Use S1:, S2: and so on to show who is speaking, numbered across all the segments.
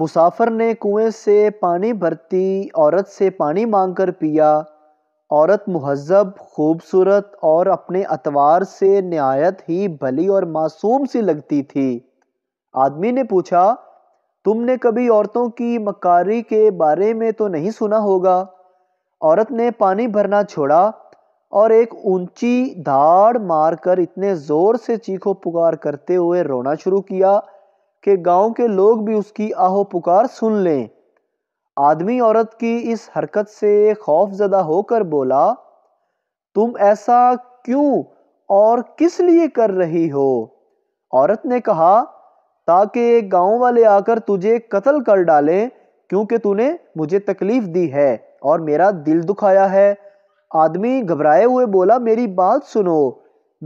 S1: مسافر نے کنویں سے پانی بھرتی عورت سے پانی مانگ کر پیا عورت مہذب خوبصورت اور اپنے اتوار سے نہایت ہی بھلی اور معصوم سی لگتی تھی آدمی نے پوچھا تم نے کبھی عورتوں کی مکاری کے بارے میں تو نہیں سنا ہوگا عورت نے پانی بھرنا چھوڑا اور ایک اونچی دھاڑ مار کر اتنے زور سے چیخو پگار کرتے ہوئے رونا شروع کیا کہ گاؤں کے لوگ بھی اس کی آہو پکار سن لیں آدمی عورت کی اس حرکت سے خوف زدہ ہو کر بولا تم ایسا کیوں اور کس لیے کر رہی ہو عورت نے کہا تاکہ گاؤں والے آ کر تجھے قتل کر ڈالیں کیونکہ نے مجھے تکلیف دی ہے اور میرا دل دکھایا ہے آدمی گھبرائے ہوئے بولا میری بات سنو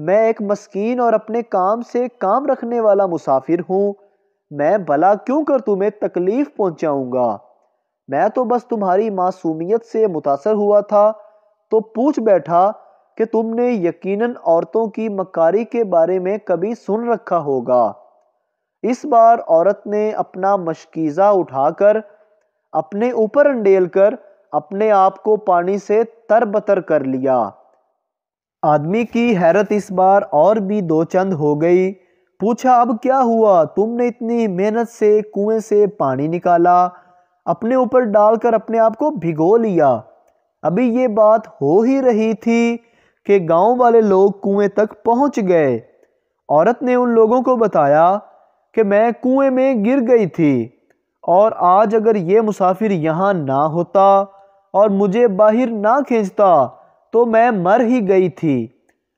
S1: میں ایک مسکین اور اپنے کام سے کام رکھنے والا مسافر ہوں میں بھلا کیوں کر تمہیں تکلیف پہنچاؤں گا میں تو بس تمہاری معصومیت سے متاثر ہوا تھا تو پوچھ بیٹھا کہ تم نے یقیناً عورتوں کی مکاری کے بارے میں کبھی سن رکھا ہوگا اس بار عورت نے اپنا مشکیزہ اٹھا کر اپنے اوپر انڈیل کر اپنے آپ کو پانی سے تر بتر کر لیا آدمی کی حیرت اس بار اور بھی دو چند ہو گئی پوچھا اب کیا ہوا تم نے اتنی محنت سے کنویں سے پانی نکالا اپنے اوپر ڈال کر اپنے آپ کو بھگو لیا ابھی یہ بات ہو ہی رہی تھی کہ گاؤں والے لوگ کنویں تک پہنچ گئے عورت نے ان لوگوں کو بتایا کہ میں کنویں میں گر گئی تھی اور آج اگر یہ مسافر یہاں نہ ہوتا اور مجھے باہر نہ کھینچتا تو میں مر ہی گئی تھی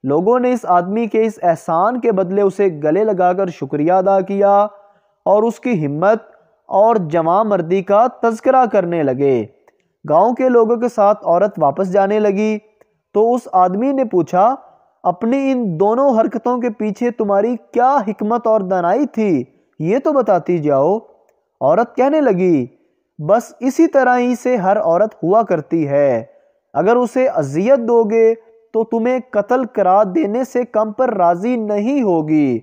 S1: لوگوں نے اس آدمی کے اس احسان کے بدلے اسے گلے لگا کر شکریہ ادا کیا اور اس کی ہمت اور جمع مردی کا تذکرہ کرنے لگے گاؤں کے لوگوں کے ساتھ عورت واپس جانے لگی تو اس آدمی نے پوچھا اپنی ان دونوں حرکتوں کے پیچھے تمہاری کیا حکمت اور دنائی تھی یہ تو بتاتی جاؤ عورت کہنے لگی بس اسی طرح ہی سے ہر عورت ہوا کرتی ہے اگر اسے اذیت دو گے تو تمہیں قتل کرا دینے سے کم پر راضی نہیں ہوگی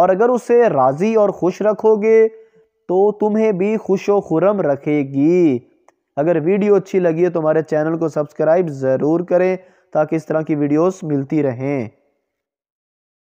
S1: اور اگر اسے راضی اور خوش رکھو گے تو تمہیں بھی خوش و خرم رکھے گی اگر ویڈیو اچھی لگی ہے تو ہمارے چینل کو سبسکرائب ضرور کریں تاکہ اس طرح کی ویڈیوز ملتی رہیں